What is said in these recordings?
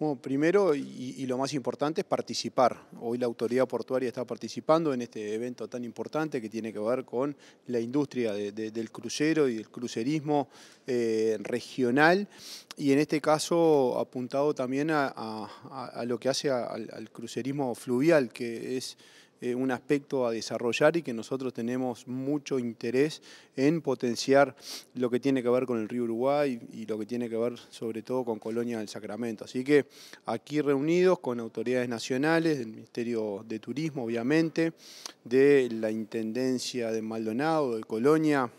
Bueno, primero y, lo más importante es participar. Hoy la autoridad portuaria está participando en este evento tan importante que tiene que ver con la industria del crucero y el crucerismo eh, regional y en este caso apuntado también a, lo que hace al, al, crucerismo fluvial, que es eh, un aspecto a desarrollar y que nosotros tenemos mucho interés en potenciar lo que tiene que ver con el río Uruguay y lo que tiene que ver sobre todo con Colonia del Sacramento. Así que aquí reunidos con autoridades nacionales, del Ministerio de Turismo obviamente, de la Intendencia de Maldonado, de Colonia,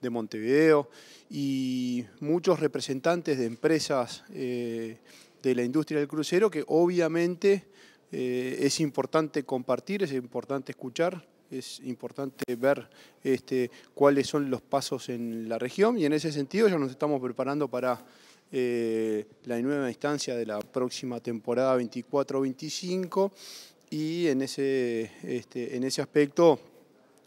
de Montevideo y muchos representantes de empresas eh, de la industria del crucero que obviamente eh, es importante compartir, es importante escuchar, es importante ver este, cuáles son los pasos en la región y en ese sentido ya nos estamos preparando para eh, la nueva instancia de la próxima temporada 24-25 y en ese, este, en ese aspecto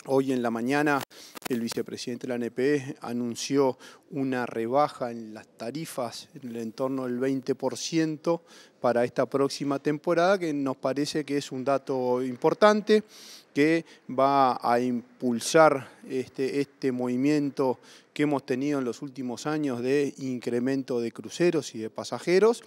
Hoy en la mañana el vicepresidente de la NPE anunció una rebaja en las tarifas en el entorno del 20% para esta próxima temporada, que nos parece que es un dato importante que va a impulsar este, este movimiento que hemos tenido en los últimos años de incremento de cruceros y de pasajeros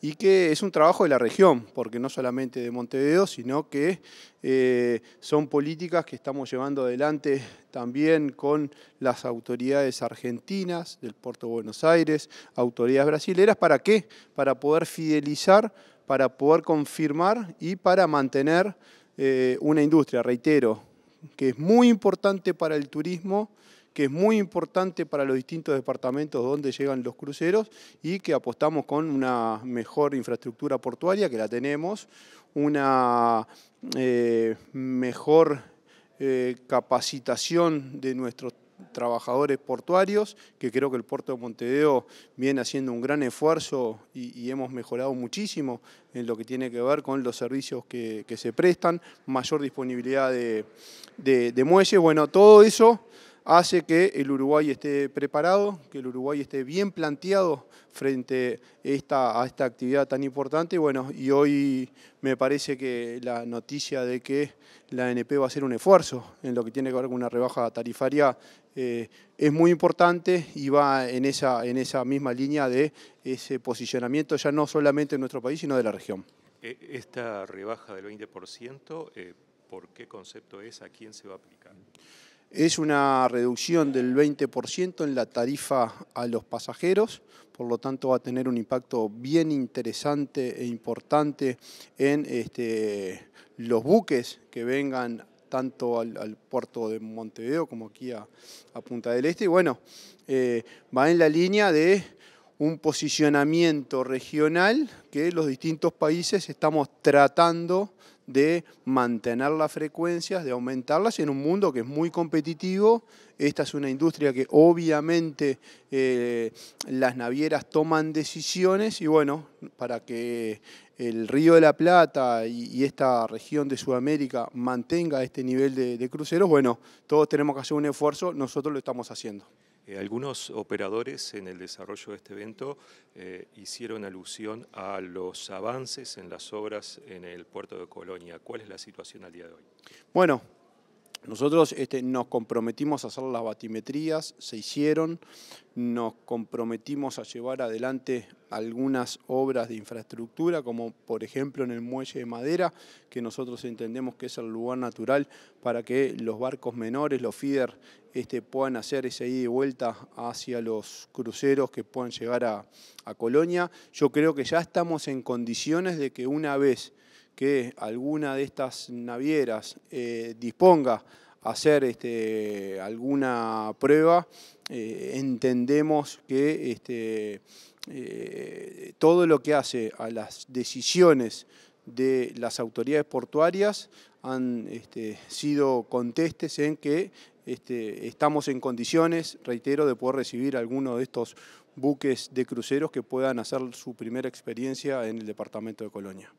y que es un trabajo de la región, porque no solamente de Montevideo, sino que eh, son políticas que estamos llevando adelante también con las autoridades argentinas del Puerto de Buenos Aires, autoridades brasileras, ¿para qué? Para poder fidelizar, para poder confirmar y para mantener eh, una industria, reitero, que es muy importante para el turismo, que es muy importante para los distintos departamentos donde llegan los cruceros y que apostamos con una mejor infraestructura portuaria, que la tenemos, una eh, mejor eh, capacitación de nuestros trabajadores portuarios, que creo que el puerto de Montevideo viene haciendo un gran esfuerzo y, hemos mejorado muchísimo en lo que tiene que ver con los servicios que, se prestan, mayor disponibilidad de, de, de muelles, bueno, todo eso hace que el Uruguay esté preparado, que el Uruguay esté bien planteado frente a esta actividad tan importante. Bueno, y hoy me parece que la noticia de que la ANP va a hacer un esfuerzo en lo que tiene que ver con una rebaja tarifaria eh, es muy importante y va en esa, en esa misma línea de ese posicionamiento ya no solamente en nuestro país, sino de la región. E, esta rebaja del 20%, eh, ¿por qué concepto es? ¿A quién se va a aplicar? Es una reducción del 20% en la tarifa a los pasajeros, por lo tanto va a tener un impacto bien interesante e importante en este, los buques que vengan tanto al, puerto de Montevideo como aquí a, Punta del Este. Y bueno, eh, va en la línea de un posicionamiento regional que los distintos países estamos tratando de mantener las frecuencias, de aumentarlas en un mundo que es muy competitivo. Esta es una industria que obviamente eh, las navieras toman decisiones y bueno, para que el Río de la Plata y, esta región de Sudamérica mantenga este nivel de, de cruceros, bueno, todos tenemos que hacer un esfuerzo, nosotros lo estamos haciendo. Eh, algunos operadores en el desarrollo de este evento eh, hicieron alusión a los avances en las obras en el puerto de Colonia. ¿Cuál es la situación al día de hoy? Bueno, nosotros este, nos comprometimos a hacer las batimetrías, se hicieron, nos comprometimos a llevar adelante algunas obras de infraestructura, como por ejemplo en el muelle de madera, que nosotros entendemos que es el lugar natural para que los barcos menores, los feeder, este, puedan hacer ese ida y vuelta hacia los cruceros que puedan llegar a, a Colonia. Yo creo que ya estamos en condiciones de que una vez que alguna de estas navieras eh, disponga a hacer este, alguna prueba, eh, entendemos que este, eh, todo lo que hace a las decisiones de las autoridades portuarias han este, sido contestes en que estamos en condiciones, reitero, de poder recibir alguno de estos buques de cruceros que puedan hacer su primera experiencia en el departamento de Colonia.